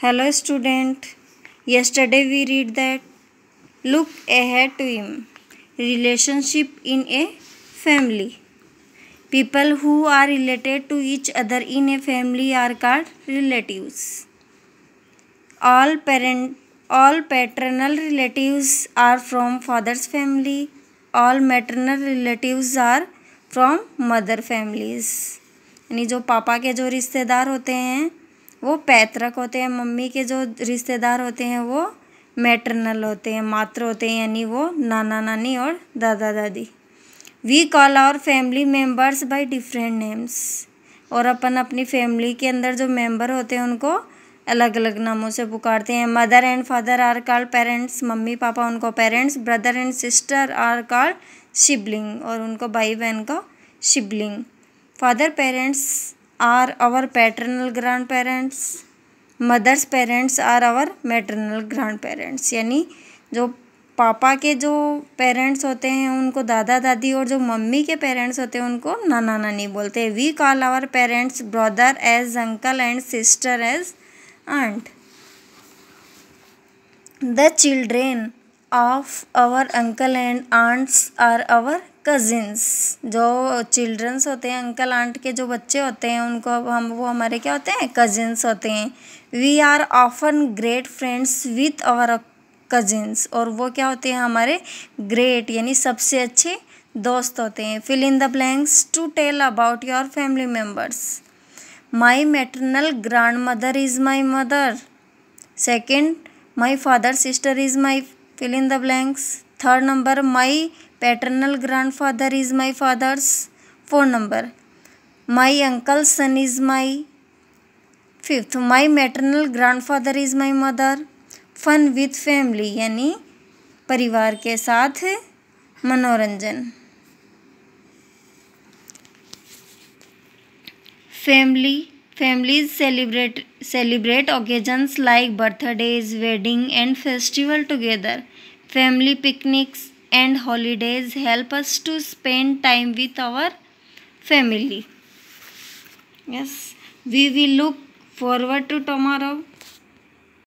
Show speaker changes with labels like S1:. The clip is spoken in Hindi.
S1: hello student yesterday we read that look ahead to him relationship in a family people who are related to each other in a family are called relatives all parent all paternal relatives are from father's family all maternal relatives are from mother families यानी जो पापा के जो रिश्तेदार होते हैं वो पैतृक होते हैं मम्मी के जो रिश्तेदार होते हैं वो मैटरनल होते हैं मात्र होते हैं यानी वो नाना नानी और दादा दादी we call our family members by different names और अपन अपनी फैमिली के अंदर जो मेम्बर होते हैं उनको अलग अलग नामों से पुकारते हैं mother and father are call parents मम्मी पापा उनको parents brother and sister are call sibling और उनको भाई बहन को sibling father parents are our paternal grandparents mother's parents are our maternal grandparents यानी जो पापा के जो पेरेंट्स होते हैं उनको दादा दादी और जो मम्मी के पेरेंट्स होते हैं उनको नाना नानी बोलते हैं we call our parents brother as uncle and sister as aunt the children of our uncle and aunts are our cousins जो चिल्ड्रंस होते हैं अंकल आंट के जो बच्चे होते हैं उनको हम वो हमारे क्या होते हैं कज़िन्स होते हैं we are often great friends with our cousins और वो क्या होते हैं हमारे ग्रेट यानी सबसे अच्छे दोस्त होते हैं fill in the blanks to tell about your family members my maternal grand mother is my mother second my father sister is my fill in the blanks third number my paternal grandfather is my father's four number my uncle son is my fifth my maternal grandfather is my mother fun with family यानी परिवार के साथ मनोरंजन family families celebrate celebrate occasions like birthdays wedding and festival together Family picnics and holidays help us to spend time with our family. Yes, we will look forward to tomorrow.